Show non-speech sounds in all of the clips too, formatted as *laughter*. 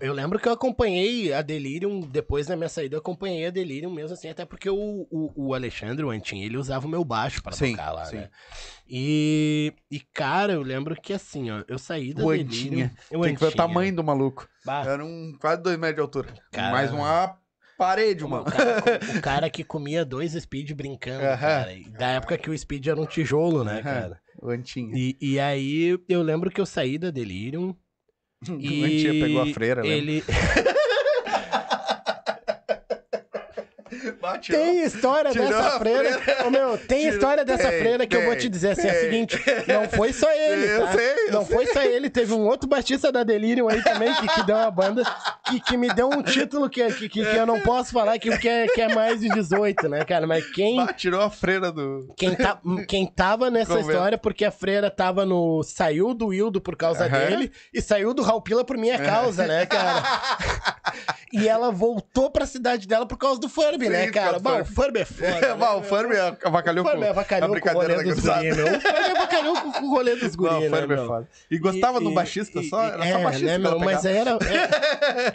eu, lembro que eu acompanhei a Delirium, depois da minha saída, eu acompanhei a Delirium mesmo, assim, até porque o, o, o Alexandre, o Antin, ele usava o meu baixo para tocar lá, sim. né? E, e, cara, eu lembro que assim, ó, eu saí da o Delirium... O Tem que ver o tamanho do maluco. Bah. Era um quase dois metros de altura. Cara... Mais uma parede, mano. O cara, o cara, que comia dois Speed brincando, uh -huh. cara. Da época que o Speed era um tijolo, né, uh -huh. cara? O Antinho. E, e aí, eu lembro que eu saí da Delirium... E a tia pegou a freira, né? Ele. *laughs* Bateu. Tem história dessa freira. freira. Ô, meu, tem Tirou. história dessa tem, freira que tem, eu vou te dizer assim: tem. é o seguinte, não foi só *laughs* ele. Tá? Eu sei, eu não sei. foi só ele, teve um outro batista da Delirium aí também que, que deu uma banda que, que me deu um título que, que, que, eu não posso falar, que, que, é, que é mais de 18, né, cara? Mas quem. Bah, tirou a freira do. Quem, tá, quem tava nessa Convento. história, porque a freira tava no. Saiu do Wildo por causa uhum. dele e saiu do Pila por minha causa, uhum. né, cara? e ela voltou pra cidade dela por causa do Furby, Sim, né, cara? Bom, o Furby é foda. É, *laughs* né? Bom, o Furby avacalhou o Furby avacalhou com o rolê O Furby é com, com o rolê dos guris, não, né, é E gostava e, do baixista e, só? Era é, só né, baixista. Né, meu, tá mas era.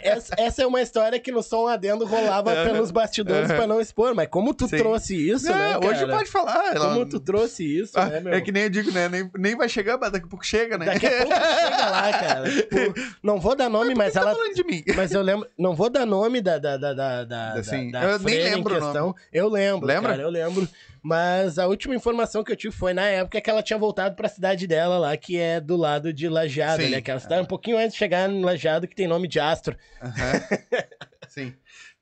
É, *laughs* essa, essa, é uma história que no som adendo rolava é, né? pelos bastidores é. pra não expor, mas como tu Sim. trouxe isso, é, né? Cara? Hoje pode falar. Ela... Como tu trouxe isso, ah, né, meu? É que nem eu digo, né? Nem, nem vai chegar, mas daqui a pouco chega, né? Daqui a pouco *laughs* chega lá, cara. Tipo, não vou dar nome, mas, mas tá ela. Tá falando de mim? *laughs* Mas eu lembro. Não vou dar nome da. da, da, da, da, assim, da eu nem lembro. Em questão. Eu lembro. Lembra? Cara, eu lembro. Mas a última informação que eu tive foi na época que ela tinha voltado para a cidade dela lá, que é do lado de Lajeado, Sim. né? ela está um pouquinho antes de chegar no Lajeado, que tem nome de astro. Uhum. Sim.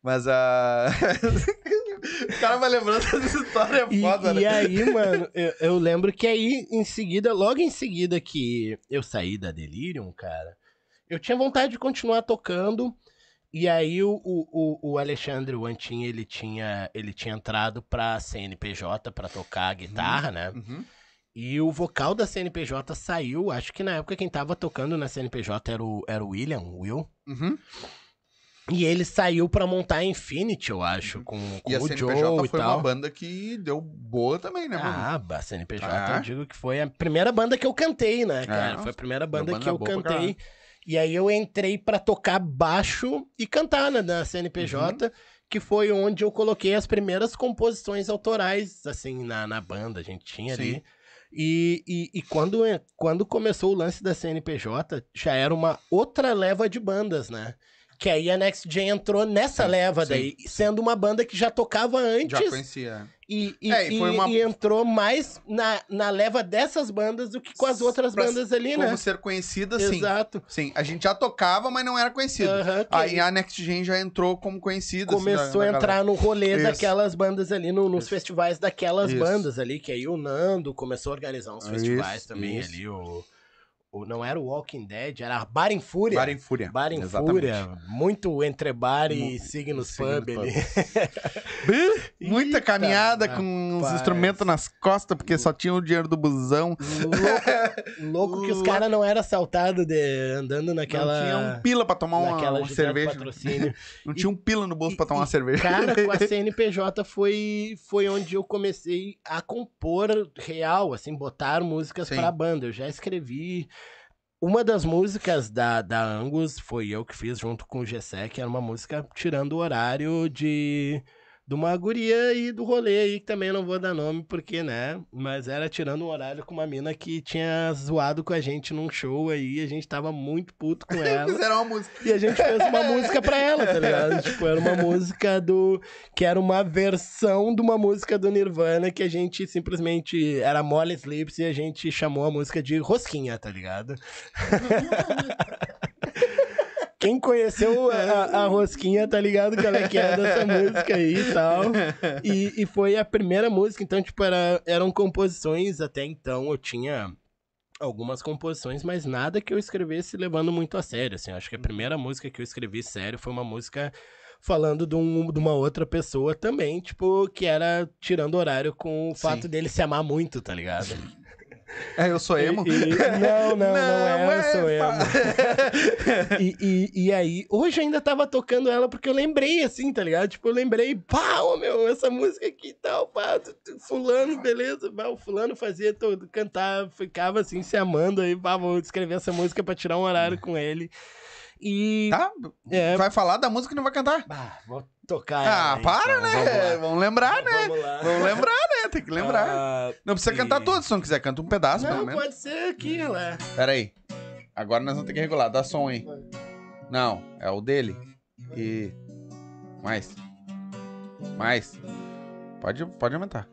Mas a. *laughs* o cara vai lembrando essa história e, foda, e né? E aí, mano, eu, eu, lembro que aí, em seguida, logo em seguida que eu saí da Delirium, cara, eu tinha vontade de continuar tocando. E aí o, o, o Alexandre Wantin, ele tinha, ele tinha entrado pra CNPJ para tocar guitarra, uhum, né? Uhum. E o vocal da CNPJ saiu, acho que na época quem tava tocando na CNPJ era o, era o William, Will. Uhum. E ele saiu para montar a Infinity, eu acho, uhum. com, com e o Joe e tal. a CNPJ foi uma banda que deu boa também, né? Ah, a CNPJ ah. eu digo que foi a primeira banda que eu cantei, né, é, cara? É, foi a primeira banda, banda que eu cantei. E aí eu entrei para tocar baixo e cantar na, na CNPJ, uhum. que foi onde eu coloquei as primeiras composições autorais, assim, na, na banda, a gente tinha Sim. ali. E, e, e, quando, é, quando começou o lance da CNPJ, já era uma outra leva de bandas, né? Que aí a Next Gen entrou nessa leva sim, daí, sendo uma banda que já tocava antes. Já conhecia. É. E, e, é, e, uma... e, entrou mais na, na leva dessas bandas do que com as outras pra, bandas ali, né? Como ser conhecida, sim. Exato. Sim, a gente já tocava, mas não era conhecido. Uh -huh, Aí a Next Gen já entrou como conhecida. Assim, começou assim, da, a entrar no rolê Isso. daquelas bandas ali, no, nos Isso. festivais daquelas Isso. bandas ali, que aí o Nando começou a organizar uns festivais também ali, o não era o Walking Dead, era Bar em Fúria. Bar em Fúria. Bar em Fúria. Muito entre bar e signos pub ali. *laughs* *laughs* Muita caminhada com os instrumentos nas costas, porque só tinha o dinheiro do busão. Louco, louco que os caras não eram assaltados de, andando naquela. Não tinha um pila pra tomar uma, uma cerveja. *laughs* não tinha um pila no bolso e, pra tomar e, uma cerveja. Cara, com a CNPJ foi, foi onde eu comecei a compor real, assim, botar músicas Sim. pra banda. Eu já escrevi. Uma das músicas da, da Angus foi eu que fiz junto com o Gessé, que era uma música tirando o horário de de uma guria e do rolê aí, que também não vou dar nome porque, né? Mas era tirando um horário com uma mina que tinha zoado com a gente num show aí, a gente tava muito puto com *laughs* ela. Fizeram uma música. E a gente fez uma música pra ela, tá ligado? *laughs* tipo, era uma música do. que era uma versão de uma música do Nirvana que a gente simplesmente. era Molly Slips e a gente chamou a música de Rosquinha, tá ligado? É quem conheceu a, é. a, Rosquinha tá ligado que é que é dessa *laughs* música aí e tal. E, e foi a primeira música, então, tipo, era, eram composições até então, eu tinha algumas composições, mas nada que eu escrevesse levando muito a sério, assim. Acho que a primeira música que eu escrevi sério foi uma música falando de, um, de uma outra pessoa também, tipo, que era tirando horário com o fato Sim. dele se amar muito, tá ligado? É, eu sou emo? E, e, *laughs* não, não, não, não, é, eu sou emo. *laughs* e, e, e, aí, hoje ainda tava tocando ela porque eu lembrei, assim, tá ligado? Tipo, eu lembrei, pá, ô, meu, essa música aqui e tal, pá, fulano, beleza, pá, o fulano fazia, todo, cantava, ficava assim, se amando, aí, pá, vou escrever essa música pra tirar um horário com ele. E. Tá? É... Vai falar da música e não vai cantar? Ah, vou tocar. Ah, aí, para, então. né? Vamos, vamos lembrar, né? Vamos, vamos, lembrar, né? Tem que lembrar. Ah, não precisa e... cantar todos, se não quiser, canta um pedaço, não, pelo menos. pode ser aqui, hum. né? Pera aí. Agora nós vamos ter que regular. Dá som aí. Não, é o dele. E. Mais. Mais. Pode, pode aumentar.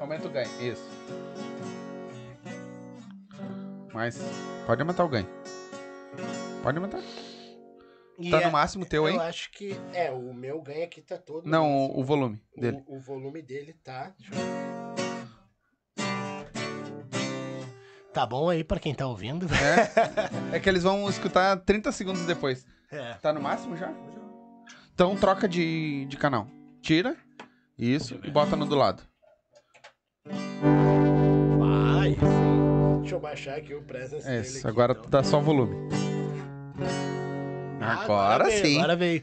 Aumenta o ganho. Isso. Mas pode aumentar o ganho. Pode aumentar. E tá é, no máximo teu, hein? Eu acho que. É, o meu ganho aqui tá todo. Não, o, assim. o, volume dele. O, o, volume dele tá. Tá bom aí pra quem tá ouvindo. É, *laughs* é que eles vão escutar 30 segundos depois. É. Tá no máximo já? Então troca de, de canal. Tira. Isso. E bota no do lado. Deixa eu baixar aqui o presence Isso, dele aqui, agora então. dá só o volume. Ah, agora, agora sim. agora veio.